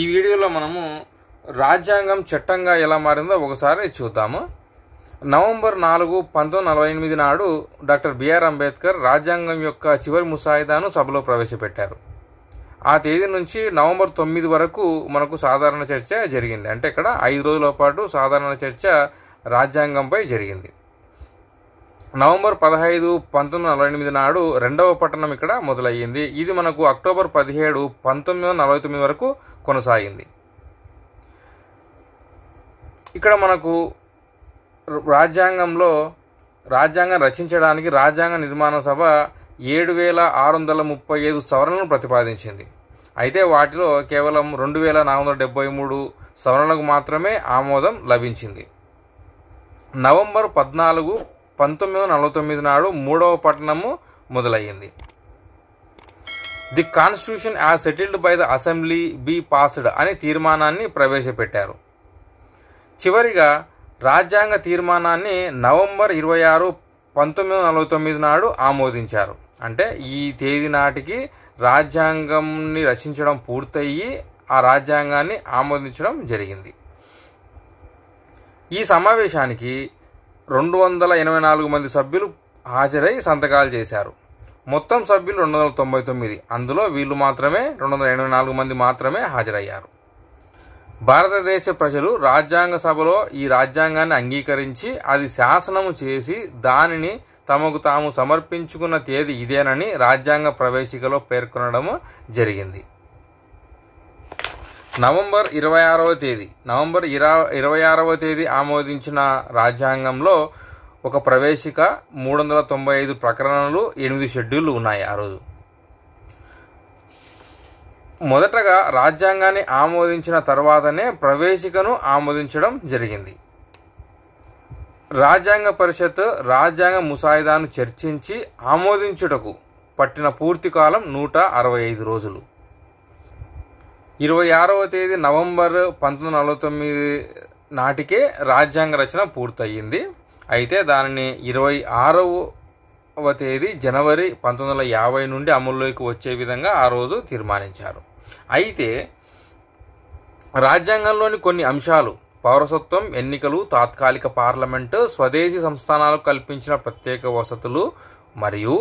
ఈ వీడియోలో మనము రాజ్యాంగం చట్టంగా ఎలా మారిందో ఒకసారి చూద్దాము నవంబర్ నాలుగు పంతొమ్మిది నలభై ఎనిమిది నాడు డాక్టర్ బిఆర్ అంబేద్కర్ రాజ్యాంగం యొక్క చివరి ముసాయిదాను సభలో ప్రవేశపెట్టారు ఆ తేదీ నుంచి నవంబర్ తొమ్మిది వరకు మనకు సాధారణ చర్చ జరిగింది అంటే ఇక్కడ ఐదు రోజుల పాటు సాధారణ చర్చ రాజ్యాంగంపై జరిగింది నవంబర్ పదహైదు పంతొమ్మిది నలభై ఎనిమిది నాడు రెండవ పట్టణం ఇక్కడ మొదలయ్యింది ఇది మనకు అక్టోబర్ పదిహేడు పంతొమ్మిది వందల నలభై తొమ్మిది వరకు కొనసాగింది ఇక్కడ మనకు రాజ్యాంగంలో రాజ్యాంగం రచించడానికి రాజ్యాంగ నిర్మాణ సభ ఏడు వేల ఆరు వందల ముప్పై ఐదు సవరణలను ప్రతిపాదించింది అయితే వాటిలో కేవలం రెండు వేల నాలుగు వందల డెబ్బై మూడు సవరణలకు మాత్రమే ఆమోదం లభించింది నవంబర్ పద్నాలుగు పంతొమ్మిది వందల నలభై తొమ్మిది నాడు మూడవ పట్టణము మొదలయ్యింది the constitution as settled by the assembly be passed అనే తీర్మానాన్ని ప్రవేశపెట్టారు చివరిగా రాజ్యాంగ తీర్మానాన్ని నవంబర్ ఇరవై ఆరు పంతొమ్మిది వందల నలభై తొమ్మిది నాడు ఆమోదించారు అంటే ఈ తేదీ నాటికి రాజ్యాంగంని రచించడం పూర్తయ్యి ఆ రాజ్యాంగాన్ని ఆమోదించడం జరిగింది ఈ సమావేశానికి రెండు వందల ఎనభై నాలుగు మంది సభ్యులు హాజరై సంతకాలు చేశారు మొత్తం సభ్యులు రెండు వందల తొంభై తొమ్మిది అందులో వీళ్ళు మాత్రమే రెండు వందల ఎనభై నాలుగు మంది మాత్రమే హాజరయ్యారు భారతదేశ ప్రజలు రాజ్యాంగ సభలో ఈ రాజ్యాంగాన్ని అంగీకరించి అది శాసనము చేసి దానిని తమకు తాము సమర్పించుకున్న తేదీ ఇదేనని రాజ్యాంగ ప్రవేశికలో పేర్కొనడం జరిగింది నవంబర్ ఇరవై ఆరవ తేదీ నవంబర్ ఇరా ఇరవై ఆరవ తేదీ ఆమోదించిన రాజ్యాంగంలో ఒక ప్రవేశిక మూడు వందల తొంభై ఐదు ప్రకరణలు ఎనిమిది షెడ్యూళ్ళు ఉన్నాయి ఆ రోజు మొదటగా రాజ్యాంగాన్ని ఆమోదించిన తర్వాతనే ప్రవేశికను ఆమోదించడం జరిగింది రాజ్యాంగ పరిషత్ రాజ్యాంగ ముసాయిదాను చర్చించి ఆమోదించుటకు పట్టిన పూర్తి కాలం నూట అరవై ఐదు రోజులు ఇరవై ఆరవ తేదీ నవంబర్ పంతొమ్మిది నలభై తొమ్మిది నాటికే రాజ్యాంగ రచన పూర్తయింది అయితే దానిని ఇరవై ఆరవ తేదీ జనవరి పంతొమ్మిది వందల యాభై నుండి అమల్లోకి వచ్చే విధంగా ఆ రోజు తీర్మానించారు అయితే రాజ్యాంగంలోని కొన్ని అంశాలు పౌరసత్వం ఎన్నికలు తాత్కాలిక పార్లమెంటు స్వదేశీ సంస్థానాలకు కల్పించిన ప్రత్యేక వసతులు మరియు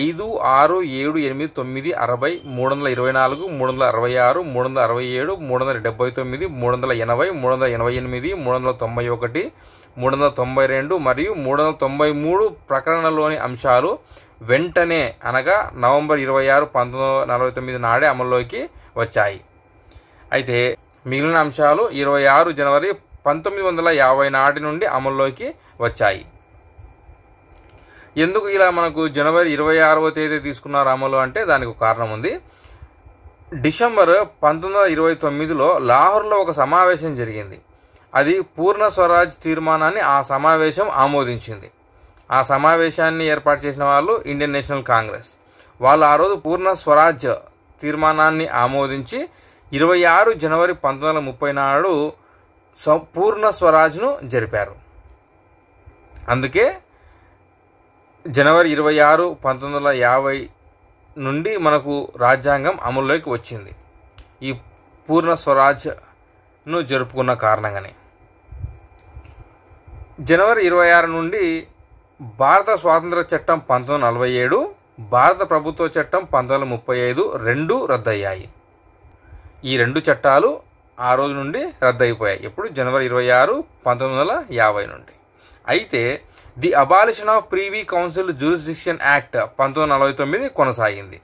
ఐదు ఆరు ఏడు ఎనిమిది తొమ్మిది అరవై మూడు వందల ఇరవై నాలుగు మూడు వందల అరవై ఆరు మూడు వందల అరవై ఏడు మూడు వందల డెబ్బై తొమ్మిది మూడు వందల ఎనభై మూడు వందల ఎనభై ఎనిమిది మూడు వందల తొంభై ఒకటి మూడు వందల తొంభై రెండు మరియు మూడు వందల తొంభై మూడు ప్రకరణలోని అంశాలు వెంటనే అనగా నవంబర్ ఇరవై ఆరు పంతొమ్మిది వందల నలభై తొమ్మిది నాడే అమల్లోకి వచ్చాయి అయితే మిగిలిన అంశాలు ఇరవై ఆరు జనవరి పంతొమ్మిది వందల యాభై నాటి నుండి అమల్లోకి వచ్చాయి ఎందుకు ఇలా మనకు జనవరి ఇరవై ఆరవ తేదీ తీసుకున్నారు అమలు అంటే దానికి కారణం ఉంది డిసెంబర్ పంతొమ్మిది వందల ఇరవై తొమ్మిదిలో లాహోర్లో ఒక సమావేశం జరిగింది అది పూర్ణ స్వరాజ్ తీర్మానాన్ని ఆ సమావేశం ఆమోదించింది ఆ సమావేశాన్ని ఏర్పాటు చేసిన వాళ్ళు ఇండియన్ నేషనల్ కాంగ్రెస్ వాళ్ళు ఆ రోజు పూర్ణ స్వరాజ్ తీర్మానాన్ని ఆమోదించి ఇరవై ఆరు జనవరి పంతొమ్మిది వందల ముప్పై నాడు పూర్ణ స్వరాజ్ను జరిపారు అందుకే జనవరి ఇరవై ఆరు పంతొమ్మిది వందల యాభై నుండి మనకు రాజ్యాంగం అమల్లోకి వచ్చింది ఈ పూర్ణ స్వరాజ్యను జరుపుకున్న కారణంగానే జనవరి ఇరవై ఆరు నుండి భారత స్వాతంత్ర చట్టం పంతొమ్మిది వందల నలభై ఏడు భారత ప్రభుత్వ చట్టం పంతొమ్మిది వందల ముప్పై ఐదు రెండు రద్దయ్యాయి ఈ రెండు చట్టాలు ఆ రోజు నుండి రద్దయిపోయాయి ఎప్పుడు జనవరి ఇరవై ఆరు పంతొమ్మిది వందల యాభై నుండి అయితే the abolition of privy council jurisdiction act పంతొమ్మిది నలభై తొమ్మిది కొనసాగింది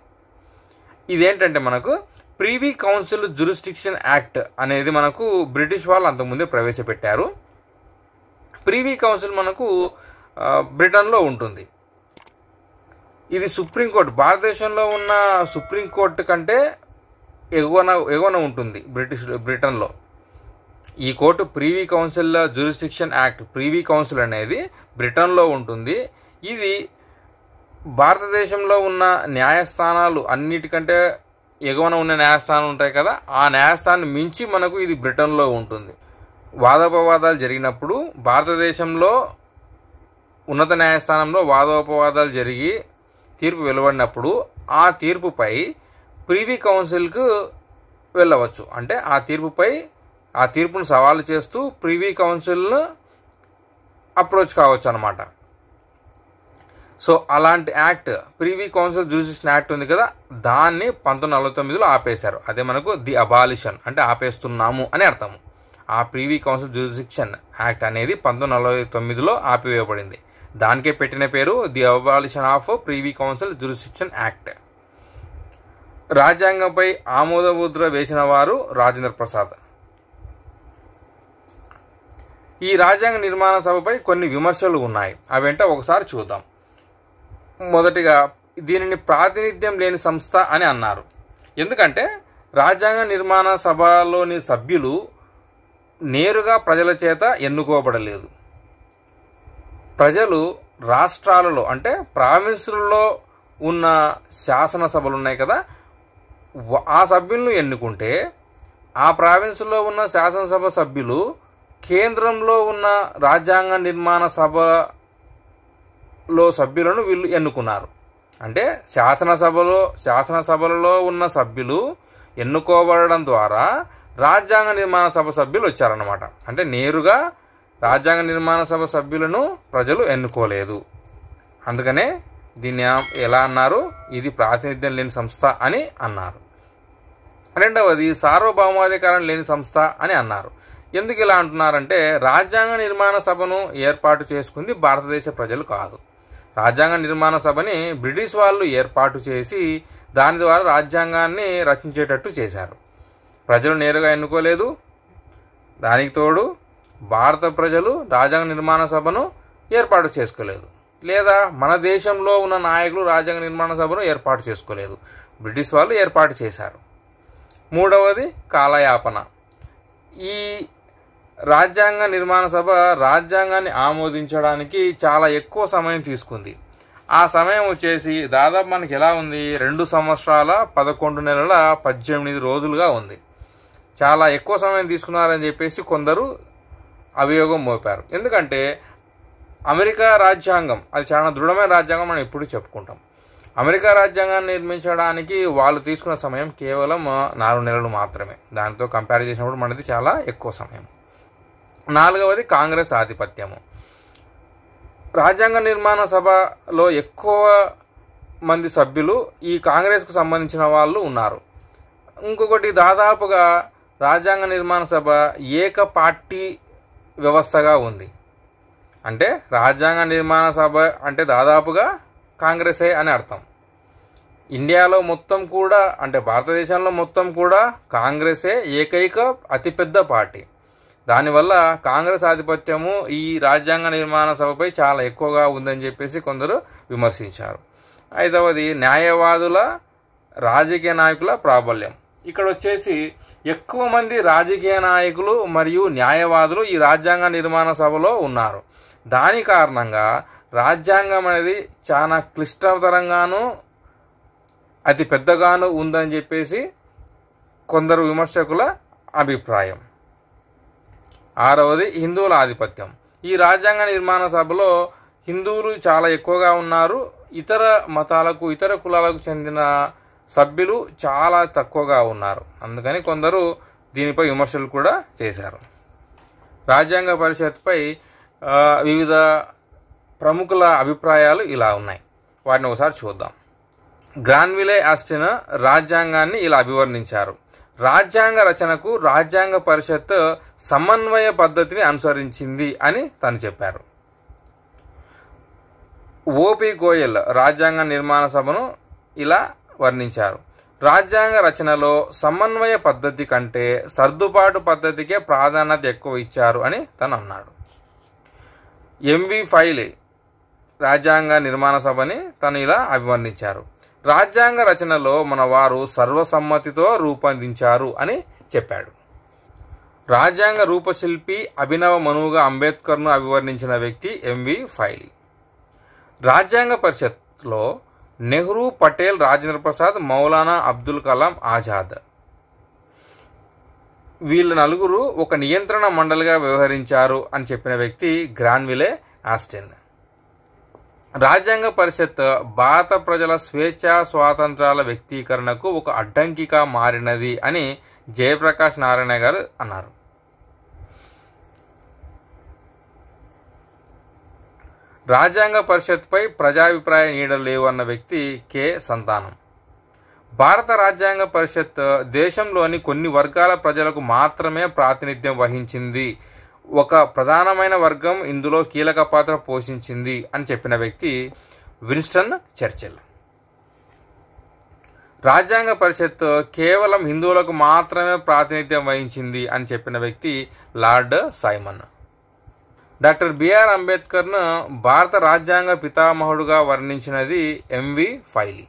ఇదేంటంటే మనకు ప్రీవీ కౌన్సిల్ జ్యూరిస్డిక్షన్ యాక్ట్ అనేది మనకు బ్రిటిష్ వాళ్ళు అంతకుముందే ప్రవేశపెట్టారు ప్రీవీ కౌన్సిల్ మనకు బ్రిటన్లో ఉంటుంది ఇది సుప్రీంకోర్టు భారతదేశంలో ఉన్న సుప్రీంకోర్టు కంటే ఎగువన ఎగువన ఉంటుంది బ్రిటిష్ బ్రిటన్లో ఈ court privy council jurisdiction act privy council అనేది బ్రిటన్లో ఉంటుంది ఇది భారతదేశంలో ఉన్న న్యాయస్థానాలు అన్నిటికంటే ఎగువన ఉన్న న్యాయస్థానం ఉంటాయి కదా ఆ న్యాయస్థానం మించి మనకు ఇది బ్రిటన్లో ఉంటుంది వాదోపవాదాలు జరిగినప్పుడు భారతదేశంలో ఉన్నత న్యాయస్థానంలో వాదోపవాదాలు జరిగి తీర్పు వెలువడినప్పుడు ఆ తీర్పుపై ప్రీవీ కౌన్సిల్కు వెళ్ళవచ్చు అంటే ఆ తీర్పుపై ఆ తీర్పును సవాలు చేస్తూ ప్రివీ కౌన్సిల్ను అప్రోచ్ కావచ్చు అనమాట సో అలాంటి act privy council jurisdiction act ఉంది కదా దాన్ని పంతొమ్మిది నలభై తొమ్మిదిలో ఆపేశారు అదే మనకు ది అబాలిషన్ అంటే ఆపేస్తున్నాము అని అర్థము ఆ ప్రీవీ కౌన్సిల్ జ్యూరిస్టిక్షన్ యాక్ట్ అనేది పంతొమ్మిది నలభై తొమ్మిదిలో ఆపివేయబడింది దానికే పెట్టిన పేరు the abolition of privy council jurisdiction act రాజ్యాంగంపై ఆమోదముద్ర వేసిన వారు రాజేంద్ర ప్రసాద్ ఈ రాజ్యాంగ నిర్మాణ సభపై కొన్ని విమర్శలు ఉన్నాయి అవేంటో ఒకసారి చూద్దాం మొదటిగా దీనిని ప్రాతినిధ్యం లేని సంస్థ అని అన్నారు ఎందుకంటే రాజ్యాంగ నిర్మాణ సభలోని సభ్యులు నేరుగా ప్రజల చేత ఎన్నుకోబడలేదు ప్రజలు రాష్ట్రాలలో అంటే ప్రావిన్సుల్లో ఉన్న శాసనసభలు ఉన్నాయి కదా ఆ సభ్యులను ఎన్నుకుంటే ఆ ప్రావిన్స్లో ఉన్న శాసనసభ సభ్యులు కేంద్రంలో ఉన్న రాజ్యాంగ నిర్మాణ సభలో సభ్యులను వీళ్ళు ఎన్నుకున్నారు అంటే శాసనసభలో శాసనసభలలో ఉన్న సభ్యులు ఎన్నుకోబడడం ద్వారా రాజ్యాంగ నిర్మాణ సభ సభ్యులు వచ్చారన్నమాట అంటే నేరుగా రాజ్యాంగ నిర్మాణ సభ సభ్యులను ప్రజలు ఎన్నుకోలేదు అందుకనే దీన్ని ఎలా అన్నారు ఇది ప్రాతినిధ్యం లేని సంస్థ అని అన్నారు రెండవది సార్వభౌమాధికారం లేని సంస్థ అని అన్నారు ఎందుకు ఇలా అంటున్నారంటే రాజ్యాంగ నిర్మాణ సభను ఏర్పాటు చేసుకుంది భారతదేశ ప్రజలు కాదు రాజ్యాంగ నిర్మాణ సభని బ్రిటిష్ వాళ్ళు ఏర్పాటు చేసి దాని ద్వారా రాజ్యాంగాన్ని రచించేటట్టు చేశారు ప్రజలు నేరుగా ఎన్నుకోలేదు దానికి తోడు భారత ప్రజలు రాజ్యాంగ నిర్మాణ సభను ఏర్పాటు చేసుకోలేదు లేదా మన దేశంలో ఉన్న నాయకులు రాజ్యాంగ నిర్మాణ సభను ఏర్పాటు చేసుకోలేదు బ్రిటిష్ వాళ్ళు ఏర్పాటు చేశారు మూడవది కాలయాపన ఈ రాజ్యాంగ నిర్మాణ సభ రాజ్యాంగాన్ని ఆమోదించడానికి చాలా ఎక్కువ సమయం తీసుకుంది ఆ సమయం వచ్చేసి దాదాపు మనకి ఎలా ఉంది రెండు సంవత్సరాల పదకొండు నెలల పద్దెనిమిది రోజులుగా ఉంది చాలా ఎక్కువ సమయం తీసుకున్నారని చెప్పేసి కొందరు అభియోగం మోపారు ఎందుకంటే అమెరికా రాజ్యాంగం అది చాలా దృఢమైన రాజ్యాంగం మనం ఎప్పుడు చెప్పుకుంటాం అమెరికా రాజ్యాంగాన్ని నిర్మించడానికి వాళ్ళు తీసుకున్న సమయం కేవలం నాలుగు నెలలు మాత్రమే దానితో కంపేర్ చేసినప్పుడు మనది చాలా ఎక్కువ సమయం నాలుగవది కాంగ్రెస్ ఆధిపత్యము రాజ్యాంగ నిర్మాణ సభలో ఎక్కువ మంది సభ్యులు ఈ కాంగ్రెస్కు సంబంధించిన వాళ్ళు ఉన్నారు ఇంకొకటి దాదాపుగా రాజ్యాంగ నిర్మాణ సభ ఏక పార్టీ వ్యవస్థగా ఉంది అంటే రాజ్యాంగ నిర్మాణ సభ అంటే దాదాపుగా కాంగ్రెసే అని అర్థం ఇండియాలో మొత్తం కూడా అంటే భారతదేశంలో మొత్తం కూడా కాంగ్రెసే ఏకైక అతిపెద్ద పార్టీ దానివల్ల కాంగ్రెస్ ఆధిపత్యము ఈ రాజ్యాంగ నిర్మాణ సభపై చాలా ఎక్కువగా ఉందని చెప్పేసి కొందరు విమర్శించారు ఐదవది న్యాయవాదుల రాజకీయ నాయకుల ప్రాబల్యం ఇక్కడ వచ్చేసి ఎక్కువ మంది రాజకీయ నాయకులు మరియు న్యాయవాదులు ఈ రాజ్యాంగ నిర్మాణ సభలో ఉన్నారు దాని కారణంగా రాజ్యాంగం అనేది చాలా క్లిష్టతరంగాను అతి పెద్దగాను ఉందని చెప్పేసి కొందరు విమర్శకుల అభిప్రాయం ఆరవది హిందువుల ఆధిపత్యం ఈ రాజ్యాంగ నిర్మాణ సభలో హిందువులు చాలా ఎక్కువగా ఉన్నారు ఇతర మతాలకు ఇతర కులాలకు చెందిన సభ్యులు చాలా తక్కువగా ఉన్నారు అందుకని కొందరు దీనిపై విమర్శలు కూడా చేశారు రాజ్యాంగ పరిషత్పై వివిధ ప్రముఖుల అభిప్రాయాలు ఇలా ఉన్నాయి వాటిని ఒకసారి చూద్దాం గ్రాన్విలే ఆస్టిన్ రాజ్యాంగాన్ని ఇలా అభివర్ణించారు రాజ్యాంగ రచనకు రాజ్యాంగ పరిషత్ సమన్వయ పద్ధతిని అనుసరించింది అని తను చెప్పారు ఓపి గోయల్ రాజ్యాంగ నిర్మాణ సభను ఇలా వర్ణించారు రాజ్యాంగ రచనలో సమన్వయ పద్ధతి కంటే సర్దుబాటు పద్ధతికే ప్రాధాన్యత ఎక్కువ ఇచ్చారు అని తను అన్నాడు ఎంవి ఫైలే రాజ్యాంగ నిర్మాణ సభని తను ఇలా అభివర్ణించారు రాజ్యాంగ రచనలో మన వారు సర్వసమ్మతితో రూపొందించారు అని చెప్పాడు రాజ్యాంగ రూపశిల్పి అభినవ మనువుగా అంబేద్కర్ను అభివర్ణించిన వ్యక్తి ఎంవి ఫైలి రాజ్యాంగ పరిషత్లో నెహ్రూ పటేల్ రాజేంద్ర ప్రసాద్ మౌలానా అబ్దుల్ కలాం ఆజాద్ వీళ్ళ నలుగురు ఒక నియంత్రణ మండలిగా వ్యవహరించారు అని చెప్పిన వ్యక్తి గ్రాన్విలే ఆస్టెన్ రాజ్యాంగ పరిషత్ భారత ప్రజల స్వేచ్ఛ స్వాతంత్రాల వ్యక్తీకరణకు ఒక అడ్డంకిగా మారినది అని జయప్రకాష్ నారాయణ గారు అన్నారు రాజ్యాంగ పరిషత్పై ప్రజాభిప్రాయ నీడ లేవు అన్న వ్యక్తి కె సంతానం భారత రాజ్యాంగ పరిషత్ దేశంలోని కొన్ని వర్గాల ప్రజలకు మాత్రమే ప్రాతినిధ్యం వహించింది ఒక ప్రధానమైన వర్గం ఇందులో కీలక పాత్ర పోషించింది అని చెప్పిన వ్యక్తి విన్స్టన్ చర్చిల్ రాజ్యాంగ పరిషత్ కేవలం హిందువులకు మాత్రమే ప్రాతినిధ్యం వహించింది అని చెప్పిన వ్యక్తి లార్డ్ సైమన్ డాక్టర్ బిఆర్ అంబేద్కర్ను భారత రాజ్యాంగ పితామహుడుగా వర్ణించినది ఎంవి ఫైలీ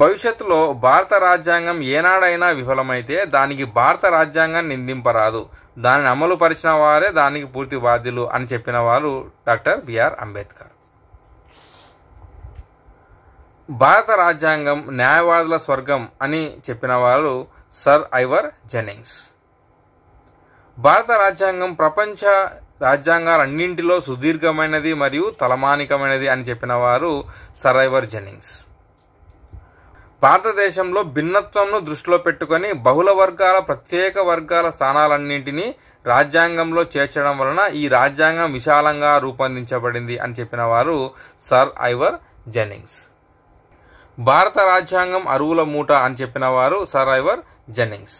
భవిష్యత్తులో భారత రాజ్యాంగం ఏనాడైనా విఫలమైతే దానికి భారత రాజ్యాంగం నిందింపరాదు దాన్ని అమలు పరిచిన వారే దానికి పూర్తి బాధ్యులు అని చెప్పిన వారు డాక్టర్ బిఆర్ అంబేద్కర్ భారత రాజ్యాంగం న్యాయవాదుల స్వర్గం అని చెప్పిన వారు సర్ ఐవర్ జెనింగ్స్ భారత రాజ్యాంగం ప్రపంచ రాజ్యాంగాలన్నింటిలో సుదీర్ఘమైనది మరియు తలమానికమైనది అని చెప్పిన వారు సర్ ఐవర్ జెనింగ్స్ భారతదేశంలో భిన్నత్వంను దృష్టిలో పెట్టుకొని బహుళ వర్గాల ప్రత్యేక వర్గాల స్థానాలన్నింటినీ రాజ్యాంగంలో చేర్చడం వలన ఈ రాజ్యాంగం విశాలంగా రూపొందించబడింది అని చెప్పిన వారు సర్ ఐవర్ జెన్నింగ్స్ భారత రాజ్యాంగం అరువుల మూట అని చెప్పిన వారు సర్ ఐవర్ జెన్నింగ్స్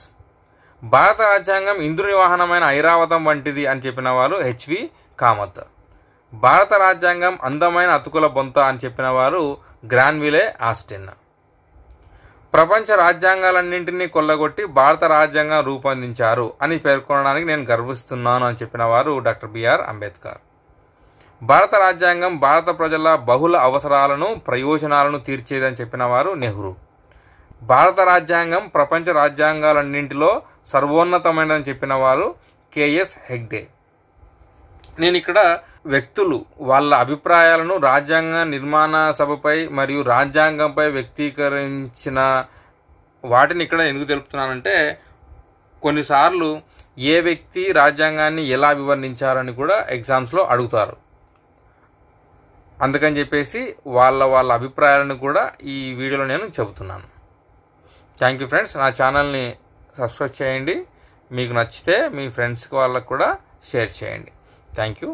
భారత రాజ్యాంగం ఇంద్రుని వాహనమైన ఐరావతం వంటిది అని చెప్పిన వారు హెచ్వి కామత్ భారత రాజ్యాంగం అందమైన అతుకుల బొంత అని చెప్పిన వారు గ్రాన్విలే ఆస్టిన్ ప్రపంచ రాజ్యాంగాలన్నింటినీ కొల్లగొట్టి భారత రాజ్యాంగం రూపొందించారు అని పేర్కొనడానికి నేను గర్విస్తున్నాను అని చెప్పిన వారు డాక్టర్ బిఆర్ అంబేద్కర్ భారత రాజ్యాంగం భారత ప్రజల బహుళ అవసరాలను ప్రయోజనాలను తీర్చేదని చెప్పిన వారు నెహ్రూ భారత రాజ్యాంగం ప్రపంచ రాజ్యాంగాలన్నింటిలో సర్వోన్నతమైనదని చెప్పిన వారు కేఎస్ హెగ్డే నేను ఇక్కడ వ్యక్తులు వాళ్ళ అభిప్రాయాలను రాజ్యాంగ నిర్మాణ సభపై మరియు రాజ్యాంగంపై వ్యక్తీకరించిన వాటిని ఇక్కడ ఎందుకు తెలుపుతున్నానంటే కొన్నిసార్లు ఏ వ్యక్తి రాజ్యాంగాన్ని ఎలా వివరించారని కూడా ఎగ్జామ్స్లో అడుగుతారు అందుకని చెప్పేసి వాళ్ళ వాళ్ళ అభిప్రాయాలను కూడా ఈ వీడియోలో నేను చెబుతున్నాను థ్యాంక్ యూ ఫ్రెండ్స్ నా ఛానల్ని సబ్స్క్రైబ్ చేయండి మీకు నచ్చితే మీ ఫ్రెండ్స్ వాళ్ళకు కూడా షేర్ చేయండి థ్యాంక్ యూ